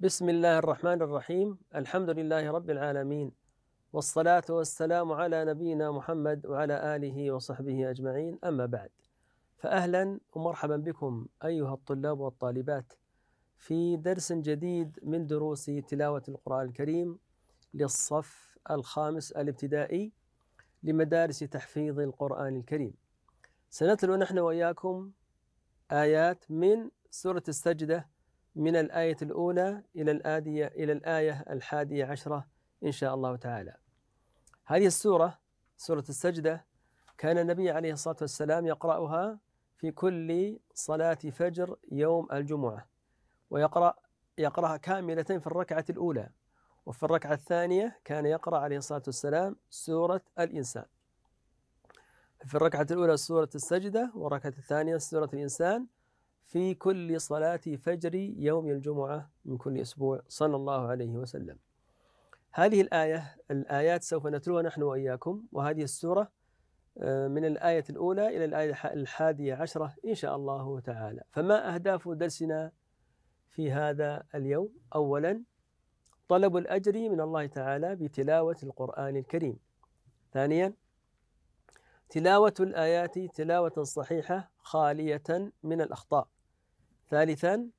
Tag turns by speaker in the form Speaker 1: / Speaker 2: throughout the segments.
Speaker 1: بسم الله الرحمن الرحيم الحمد لله رب العالمين والصلاة والسلام على نبينا محمد وعلى آله وصحبه أجمعين أما بعد فأهلا ومرحبا بكم أيها الطلاب والطالبات في درس جديد من دروس تلاوة القرآن الكريم للصف الخامس الابتدائي لمدارس تحفيظ القرآن الكريم سنتلو نحن وإياكم آيات من سورة السجدة من الآية الأولى إلى الآية إلى الآية الحادية عشرة إن شاء الله تعالى. هذه السورة سورة السجدة كان النبي عليه الصلاة والسلام يقرأها في كل صلاة فجر يوم الجمعة ويقرأ يقرأها كاملة في الركعة الأولى وفي الركعة الثانية كان يقرأ عليه الصلاة والسلام سورة الإنسان في الركعة الأولى سورة السجدة والركعة الثانية سورة الإنسان في كل صلاة فجر يوم الجمعة من كل أسبوع صلى الله عليه وسلم هذه الآية الآيات سوف نتلوها نحن وإياكم وهذه السورة آه، من الآية الأولى إلى الآية الحادية عشرة إن شاء الله تعالى فما أهداف درسنا في هذا اليوم أولا طلب الأجر من الله تعالى بتلاوة القرآن الكريم ثانيا تلاوة الآيات تلاوة صحيحة خالية من الأخطاء ثالثا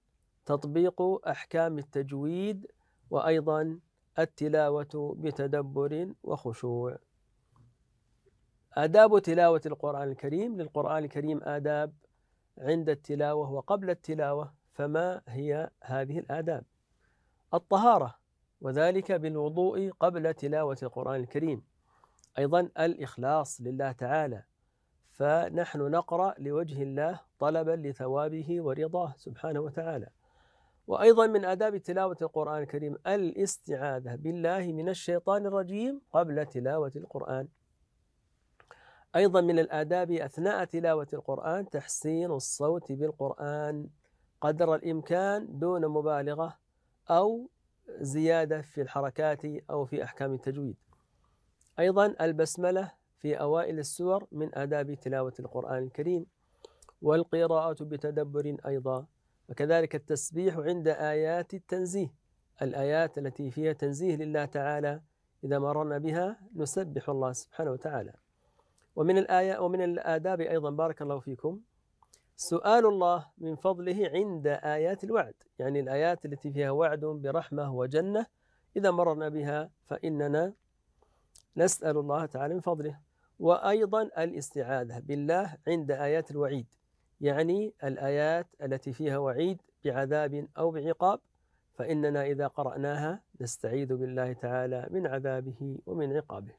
Speaker 1: تطبيق أحكام التجويد وأيضا التلاوة بتدبر وخشوع آداب تلاوة القرآن الكريم للقرآن الكريم آداب عند التلاوة وقبل التلاوة فما هي هذه الآداب الطهارة وذلك بالوضوء قبل تلاوة القرآن الكريم أيضا الإخلاص لله تعالى فنحن نقرأ لوجه الله طلبا لثوابه ورضاه سبحانه وتعالى وأيضا من آداب تلاوة القرآن الكريم الاستعاذة بالله من الشيطان الرجيم قبل تلاوة القرآن أيضا من الآداب أثناء تلاوة القرآن تحسين الصوت بالقرآن قدر الإمكان دون مبالغة أو زيادة في الحركات أو في أحكام التجويد أيضا البسملة في أوائل السور من آداب تلاوة القرآن الكريم والقراءة بتدبر أيضا وكذلك التسبيح عند آيات التنزيه الآيات التي فيها تنزيه لله تعالى إذا مررنا بها نسبح الله سبحانه وتعالى ومن الآية ومن الآداب أيضا بارك الله فيكم سؤال الله من فضله عند آيات الوعد يعني الآيات التي فيها وعد برحمة وجنة إذا مررنا بها فإننا نسأل الله تعالى من فضله وأيضا الاستعاذة بالله عند آيات الوعيد يعني الآيات التي فيها وعيد بعذاب أو بعقاب فإننا إذا قرأناها نستعيذ بالله تعالى من عذابه ومن عقابه.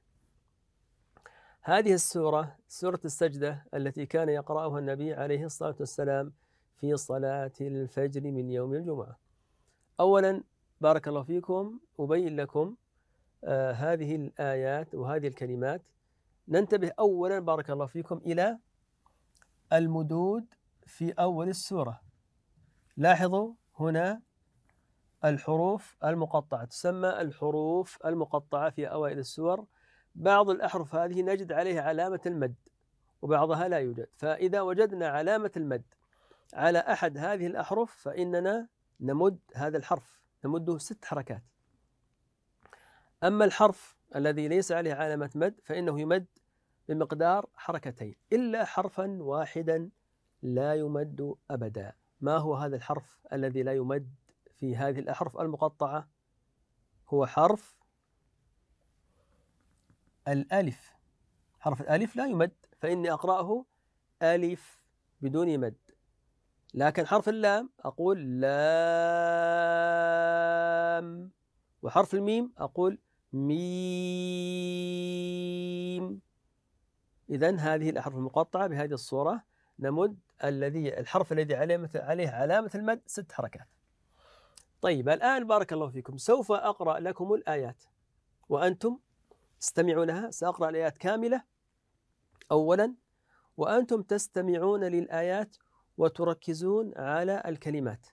Speaker 1: هذه السورة سورة السجدة التي كان يقرأها النبي عليه الصلاة والسلام في صلاة الفجر من يوم الجمعة. أولا بارك الله فيكم أبين لكم آه هذه الآيات وهذه الكلمات ننتبه أولا بارك الله فيكم إلى المدود في أول السورة لاحظوا هنا الحروف المقطعة تسمى الحروف المقطعة في أوائل السور بعض الأحرف هذه نجد عليها علامة المد وبعضها لا يوجد فإذا وجدنا علامة المد على أحد هذه الأحرف فإننا نمد هذا الحرف نمده ست حركات أما الحرف الذي ليس عليه علامة مد فإنه يمد بمقدار حركتين إلا حرفا واحدا لا يمد أبدا ما هو هذا الحرف الذي لا يمد في هذه الأحرف المقطعة هو حرف الألف حرف الألف لا يمد فإني أقرأه ألف بدون مد لكن حرف اللام أقول لام وحرف الميم أقول ميم إذا هذه الأحرف المقطعة بهذه الصورة نمد الذي الحرف الذي عليه عليه علامة المد ست حركات. طيب الآن بارك الله فيكم سوف أقرأ لكم الآيات وأنتم استمعوا لها سأقرأ الآيات كاملة أولا وأنتم تستمعون للآيات وتركزون على الكلمات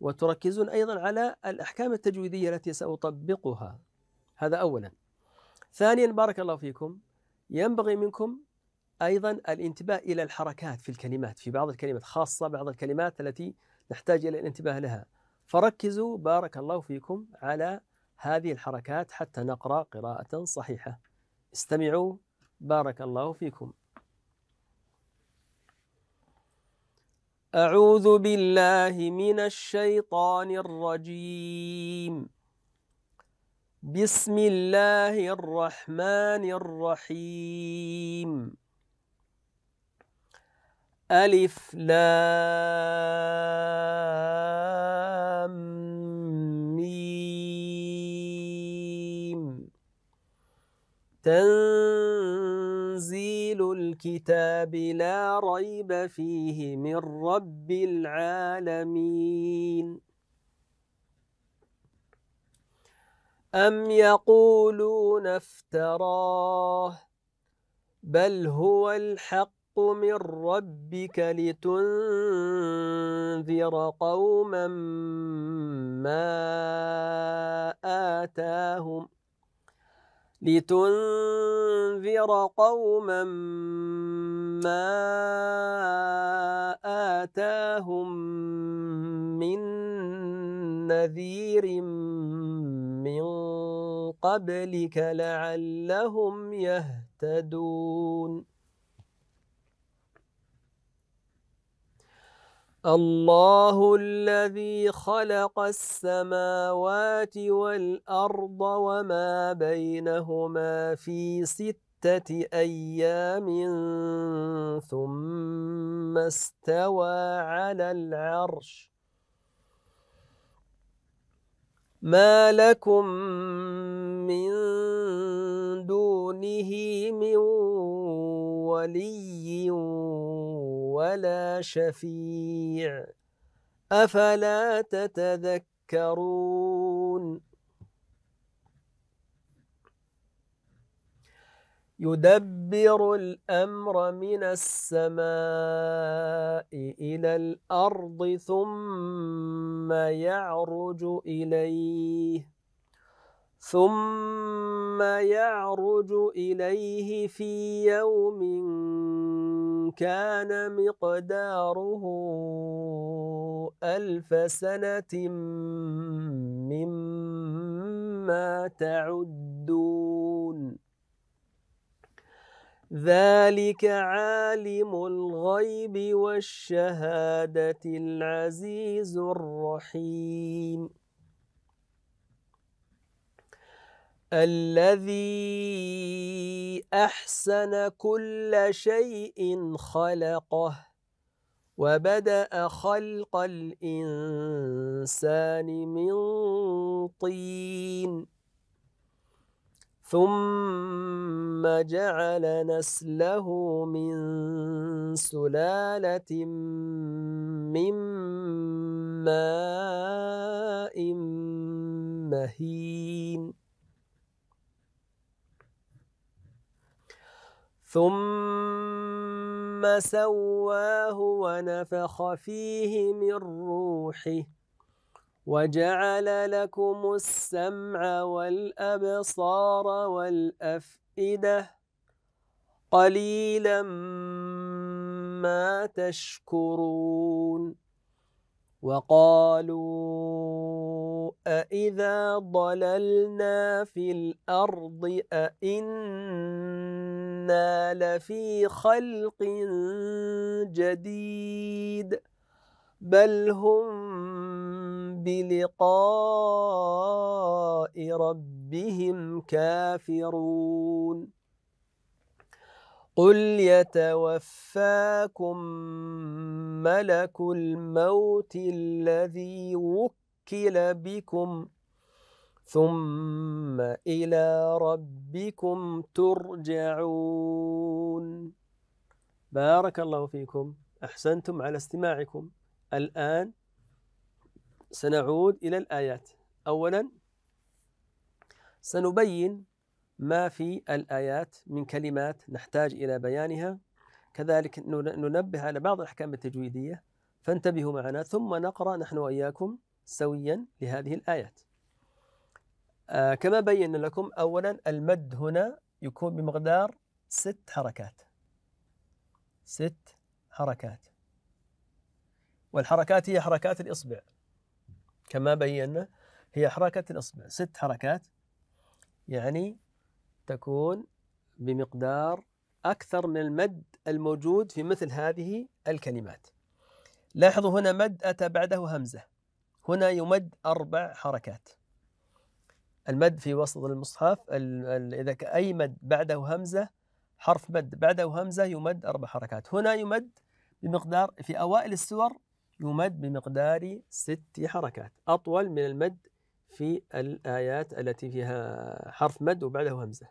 Speaker 1: وتركزون أيضا على الأحكام التجويدية التي سأطبقها هذا أولا ثانيا بارك الله فيكم ينبغي منكم أيضا الانتباه إلى الحركات في الكلمات في بعض الكلمات خاصة بعض الكلمات التي نحتاج إلى الانتباه لها فركزوا بارك الله فيكم على هذه الحركات حتى نقرأ قراءة صحيحة استمعوا بارك الله فيكم أعوذ بالله من الشيطان الرجيم بسم الله الرحمن الرحيم ألف لام ميم تنزيل الكتاب لا ريب فيه من رب العالمين أم يقولون افتراه بل هو الحق من ربك لتنذر قوما ما آتاهم لتنذر قوما ما آتاهم من نذير من قبلك لعلهم يهتدون الله الذي خلق السماوات والأرض وما بينهما في ستة أيام ثم استوى على العرش ما لكم من دونه من ولي ولا شفيع أفلا تتذكرون يدبر الأمر من السماء إلى الأرض ثم يعرج إليه ثم يعرج إليه في يوم كان مقداره ألف سنة مما تعدون ذلك عالم الغيب والشهادة العزيز الرحيم الذي أحسن كل شيء خلقه وبدأ خلق الإنسان من طين ثم ثم جعل نسله من سلالة من ماء مهين ثم سواه ونفخ فيه من روحه وجعل لكم السمع والأبصار والأفئدة مائدة قليلا ما تشكرون وقالوا أإذا ضللنا في الأرض أإنا لفي خلق جديد ۖ بل هم بلقاء ربهم كافرون قل يتوفاكم ملك الموت الذي وكل بكم ثم إلى ربكم ترجعون بارك الله فيكم أحسنتم على استماعكم الآن سنعود إلى الآيات أولا سنبين ما في الآيات من كلمات نحتاج إلى بيانها كذلك ننبه على بعض الأحكام التجويدية فانتبهوا معنا ثم نقرأ نحن وإياكم سويا لهذه الآيات آه كما بينا لكم أولا المد هنا يكون بمقدار ست حركات ست حركات والحركات هي حركات الإصبع كما بينا هي حركة الإصبع ست حركات يعني تكون بمقدار أكثر من المد الموجود في مثل هذه الكلمات لاحظوا هنا مد أتى بعده همزة هنا يمد أربع حركات المد في وسط المصحف إذا أي مد بعده همزة حرف مد بعده همزة يمد أربع حركات هنا يمد بمقدار في أوائل السور يمد بمقدار ست حركات أطول من المد في الآيات التي فيها حرف مد وبعده همزة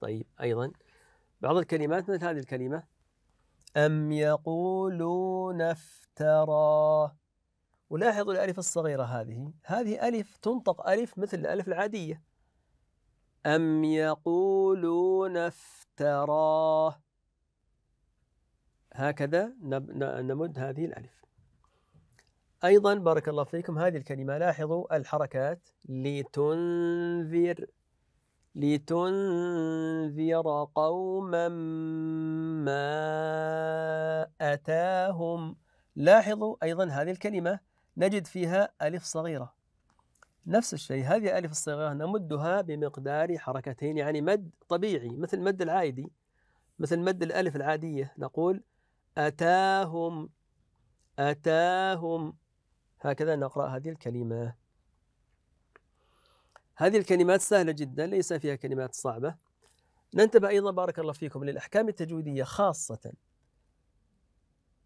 Speaker 1: طيب أيضا بعض الكلمات مثل هذه الكلمة أم يقولون افترى ولاحظوا الألف الصغيرة هذه هذه ألف تنطق ألف مثل الألف العادية أم يقولون افتراه هكذا نمد هذه الألف أيضا بارك الله فيكم هذه الكلمة لاحظوا الحركات لتنذر لتنذر قوما ما أتاهم لاحظوا أيضا هذه الكلمة نجد فيها ألف صغيرة نفس الشيء هذه ألف الصغيرة نمدها بمقدار حركتين يعني مد طبيعي مثل مد العادي مثل مد الألف العادية نقول أتاهم أتاهم هكذا نقرأ هذه الكلمة هذه الكلمات سهلة جدا ليس فيها كلمات صعبة ننتبه أيضا بارك الله فيكم للأحكام التجويدية خاصة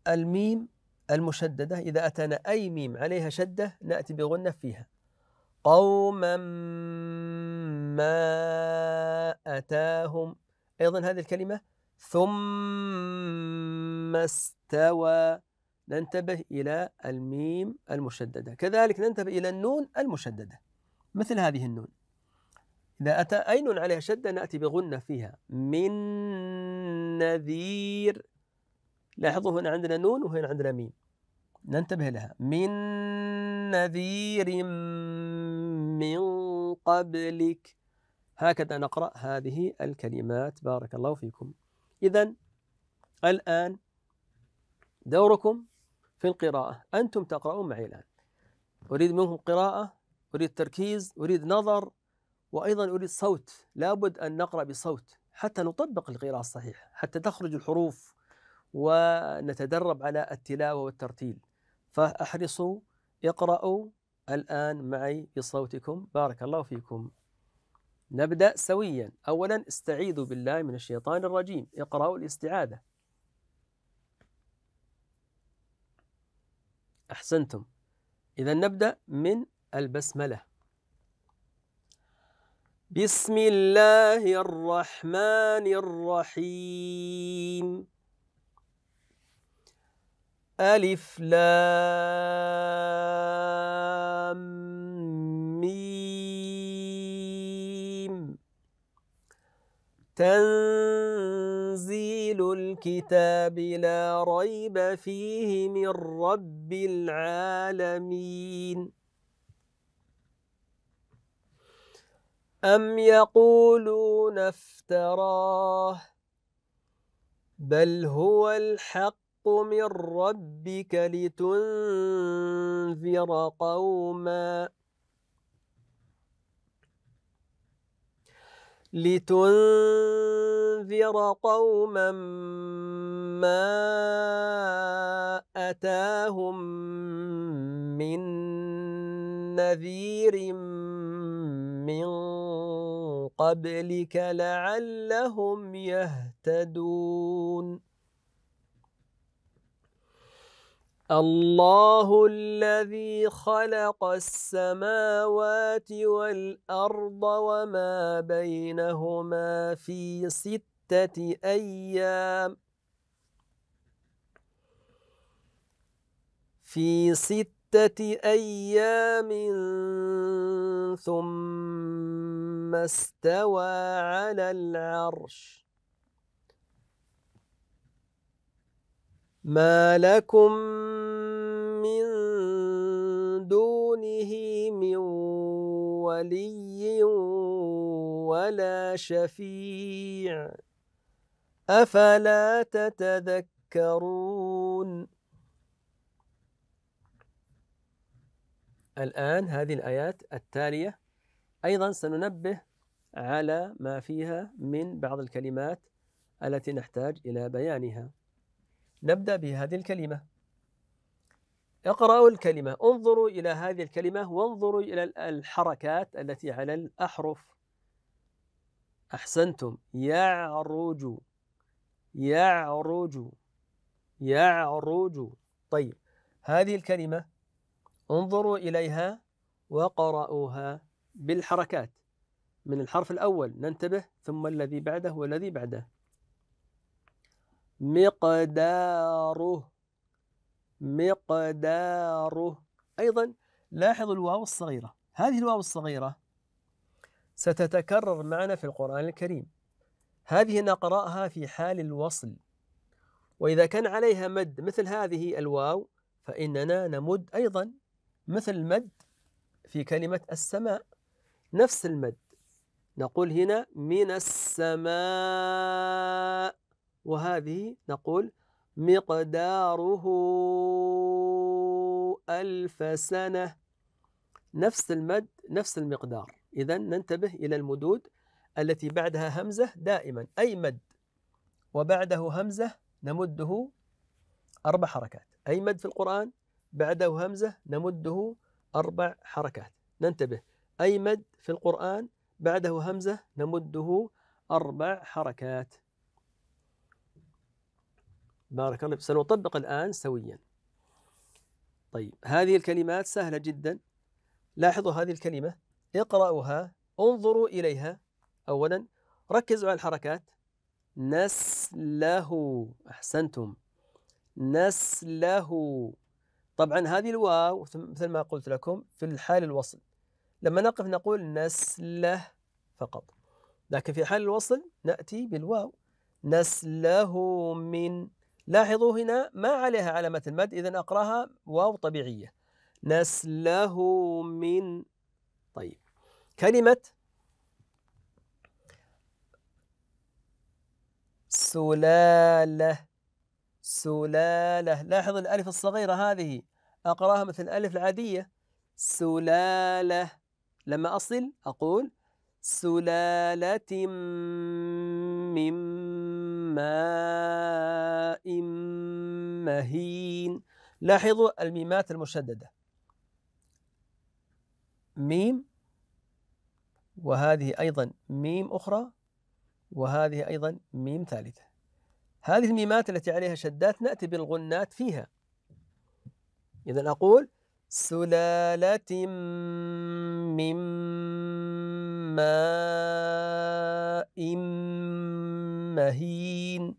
Speaker 1: الميم المشددة إذا أتانا أي ميم عليها شدة نأتي بغنة فيها قوما ما أتاهم أيضا هذه الكلمة ثم ثم استوى ننتبه إلى الميم المشددة كذلك ننتبه إلى النون المشددة مثل هذه النون إذا أتى أي نون عليها شدة نأتي بغنة فيها من نذير لاحظوا هنا عندنا نون وهنا عندنا ميم ننتبه لها من نذير من قبلك هكذا نقرأ هذه الكلمات بارك الله فيكم إذا الآن دوركم في القراءة أنتم تقرؤون معي الآن أريد منكم قراءة أريد تركيز أريد نظر وأيضا أريد صوت لابد أن نقرأ بصوت حتى نطبق القراءة الصحيحة حتى تخرج الحروف ونتدرب على التلاوة والترتيل فأحرصوا اقرأوا الآن معي بصوتكم بارك الله فيكم نبدأ سويا أولا استعيذوا بالله من الشيطان الرجيم اقرأوا الاستعاذة أحسنتم إذا نبدأ من البسملة بسم الله الرحمن الرحيم ألف لام ميم تن تنزيل الكتاب لا ريب فيه من رب العالمين أم يقولون افتراه بل هو الحق من ربك لتنذر قوماً لتنذر قوما ما أتاهم من نذير من قبلك لعلهم يهتدون الله الذي خلق السماوات والأرض وما بينهما في ستة أيام في ستة أيام ثم استوى على العرش ما لكم من دونه من ولي ولا شفيع أفلا تتذكرون الآن هذه الآيات التالية أيضا سننبه على ما فيها من بعض الكلمات التي نحتاج إلى بيانها نبدأ بهذه الكلمة اقرأوا الكلمة انظروا إلى هذه الكلمة وانظروا إلى الحركات التي على الأحرف أحسنتم يعرج يعرج يعرج طيب هذه الكلمة انظروا إليها وقرأوها بالحركات من الحرف الأول ننتبه ثم الذي بعده والذي بعده مقداره مقداره أيضا لاحظ الواو الصغيرة هذه الواو الصغيرة ستتكرر معنا في القرآن الكريم هذه نقرأها في حال الوصل وإذا كان عليها مد مثل هذه الواو فإننا نمد أيضا مثل المد في كلمة السماء نفس المد نقول هنا من السماء وهذه نقول مقداره ألف سنة نفس المد نفس المقدار إذا ننتبه إلى المدود التي بعدها همزة دائما أي مد وبعده همزة نمده أربع حركات أي مد في القرآن بعده همزة نمده أربع حركات ننتبه أي مد في القرآن بعده همزة نمده أربع حركات بارك الله سنطبق الآن سويا طيب هذه الكلمات سهلة جدا لاحظوا هذه الكلمة اقرأوها انظروا إليها أولا ركزوا على الحركات نسله أحسنتم نسله طبعا هذه الواو مثل ما قلت لكم في الحال الوصل لما نقف نقول نسله فقط لكن في حال الوصل نأتي بالواو نسله من لاحظوا هنا ما عليها علامة المد إذا أقراها واو طبيعية نسله من طيب كلمة سلالة سلالة لاحظ الألف الصغيرة هذه أقراها مثل الألف العادية سلالة لما أصل أقول سلالة من ماء مهين لاحظوا الميمات المشددة ميم وهذه أيضا ميم أخرى وهذه أيضا ميم ثالثة هذه الميمات التي عليها شدات نأتي بالغنات فيها إذا أقول سلالة من ماء مهين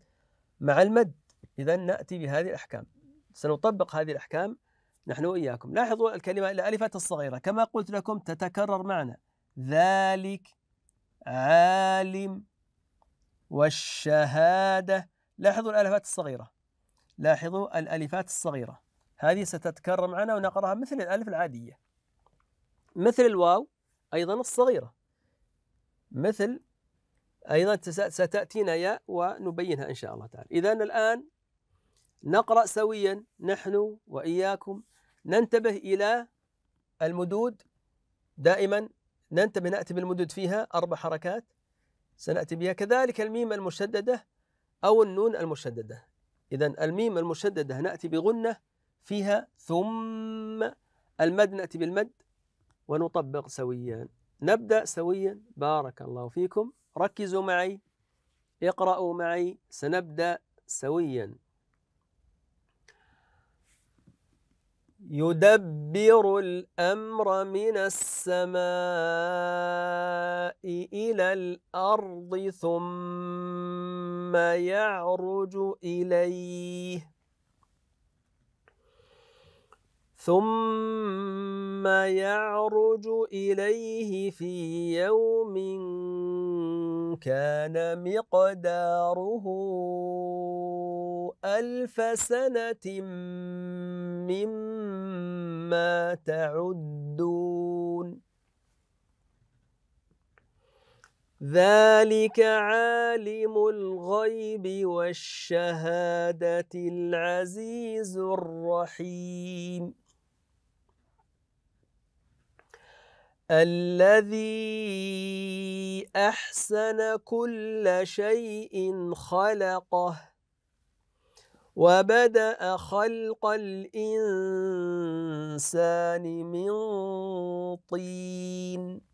Speaker 1: مع المد إذا نأتي بهذه الأحكام سنطبق هذه الأحكام نحن وإياكم لاحظوا الكلمة الألفات الصغيرة كما قلت لكم تتكرر معنا ذلك عالم والشهادة لاحظوا الألفات الصغيرة لاحظوا الألفات الصغيرة هذه ستتكرر معنا ونقراها مثل الألف العادية مثل الواو أيضا الصغيرة مثل أيضا ستأتينا ياء ونبينها إن شاء الله تعالى إذا الآن نقرأ سويا نحن وإياكم ننتبه إلى المدود دائما ننتبه نأتي بالمدود فيها أربع حركات سنأتي بها كذلك الميم المشددة أو النون المشددة إذا الميم المشددة نأتي بغنة فيها ثم المد نأتي بالمد ونطبق سويا نبدأ سويا بارك الله فيكم ركزوا معي اقرأوا معي سنبدأ سويا يدبر الأمر من السماء إلى الأرض ثم يعرج إليه ثم يعرج إليه في يوم كان مقداره ألف سنة مما تعدون ذلك عالم الغيب والشهادة العزيز الرحيم الذي أحسن كل شيء خلقه وبدأ خلق الإنسان من طين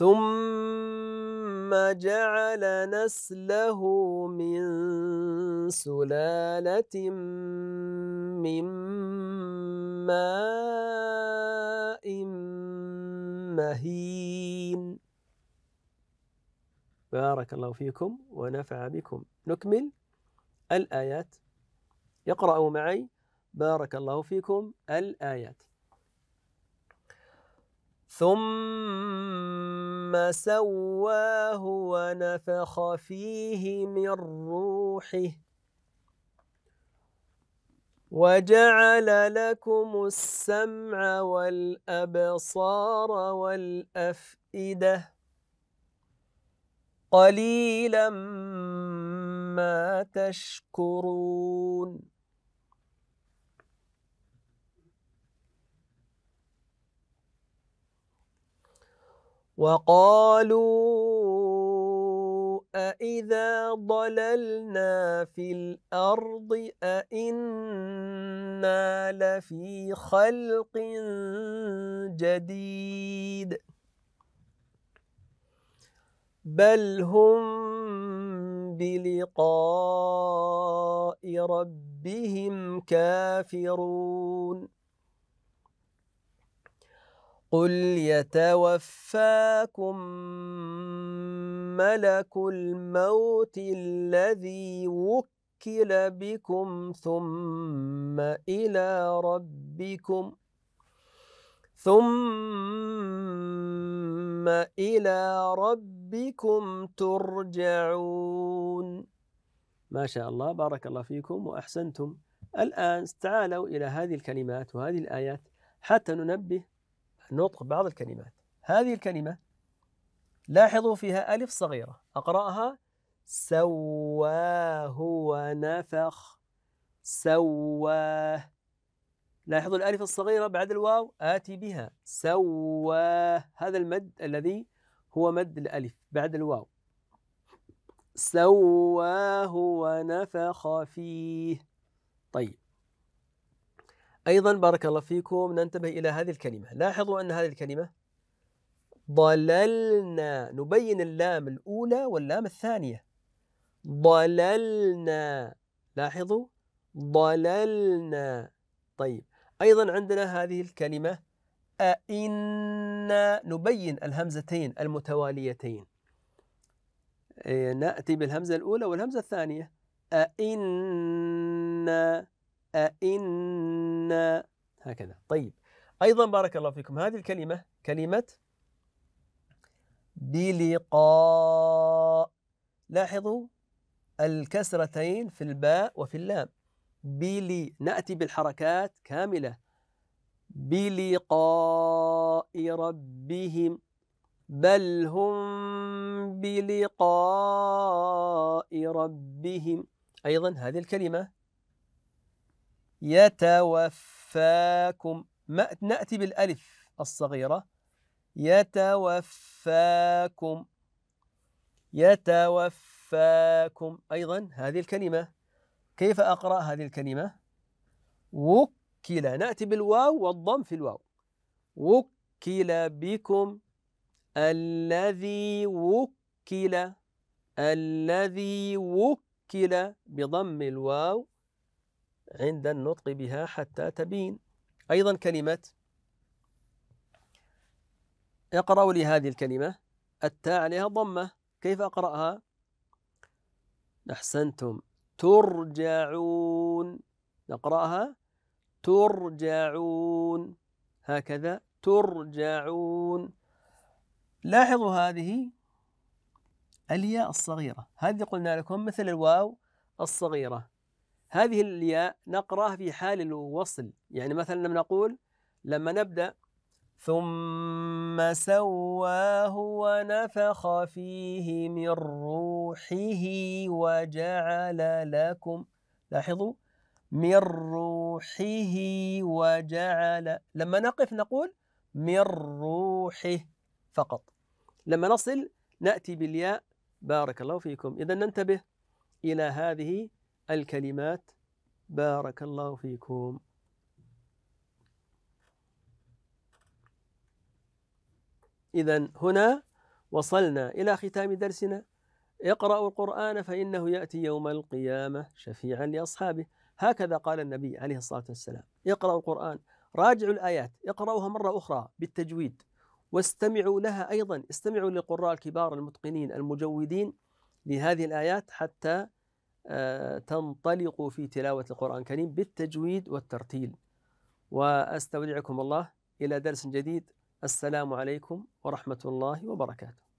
Speaker 1: ثم جعل نسله من سلالة من ماء مهين بارك الله فيكم ونفع بكم نكمل الآيات يقرأ معي بارك الله فيكم الآيات ثم سواه ونفخ فيه من روحه وجعل لكم السمع والأبصار والأفئدة قليلا ما تشكرون وقالوا أإذا ضللنا في الأرض أإنا لفي خلق جديد بل هم بلقاء ربهم كافرون قل يتوفاكم ملك الموت الذي وكل بكم ثم إلى ربكم ثم إلى ربكم ترجعون ما شاء الله بارك الله فيكم وأحسنتم الآن تعالوا إلى هذه الكلمات وهذه الآيات حتى ننبه نطق بعض الكلمات هذه الكلمة لاحظوا فيها ألف صغيرة أقرأها سواه ونفخ سواه لاحظوا الألف الصغيرة بعد الواو آتي بها سواه هذا المد الذي هو مد الألف بعد الواو سواه ونفخ فيه طيب أيضا بارك الله فيكم ننتبه إلى هذه الكلمة لاحظوا أن هذه الكلمة ضللنا نبين اللام الأولى واللام الثانية ضللنا لاحظوا ضللنا طيب أيضا عندنا هذه الكلمة أئنا نبين الهمزتين المتواليتين إيه، نأتي بالهمزة الأولى والهمزة الثانية أئنا أئنا هكذا طيب أيضا بارك الله فيكم هذه الكلمة كلمة بلقاء لاحظوا الكسرتين في الباء وفي اللام بلي نأتي بالحركات كاملة بلقاء ربهم بل هم بلقاء ربهم أيضا هذه الكلمة يتوفاكم ما نأتي بالألف الصغيرة يتوفاكم يتوفاكم أيضا هذه الكلمة كيف أقرأ هذه الكلمة وكل نأتي بالواو والضم في الواو وكل بكم الذي وكل الذي وكل بضم الواو عند النطق بها حتى تبين أيضا كلمة اقرأ لي هذه الكلمة التاء عليها ضمة كيف أقرأها أحسنتم ترجعون نقرأها ترجعون هكذا ترجعون لاحظوا هذه الياء الصغيرة هذه قلنا لكم مثل الواو الصغيرة هذه الياء نقرأها في حال الوصل يعني مثلا لما نقول لما نبدأ ثم سواه ونفخ فيه من روحه وجعل لكم لاحظوا من روحه وجعل لما نقف نقول من روحه فقط لما نصل نأتي بالياء بارك الله فيكم إذا ننتبه إلى هذه الكلمات بارك الله فيكم إذا هنا وصلنا إلى ختام درسنا اقرأوا القرآن فإنه يأتي يوم القيامة شفيعا لأصحابه هكذا قال النبي عليه الصلاة والسلام اقرأوا القرآن راجعوا الآيات اقرأوها مرة أخرى بالتجويد واستمعوا لها أيضا استمعوا للقراء الكبار المتقنين المجودين لهذه الآيات حتى آه، تنطلق في تلاوة القرآن الكريم بالتجويد والترتيل وأستودعكم الله إلى درس جديد السلام عليكم ورحمة الله وبركاته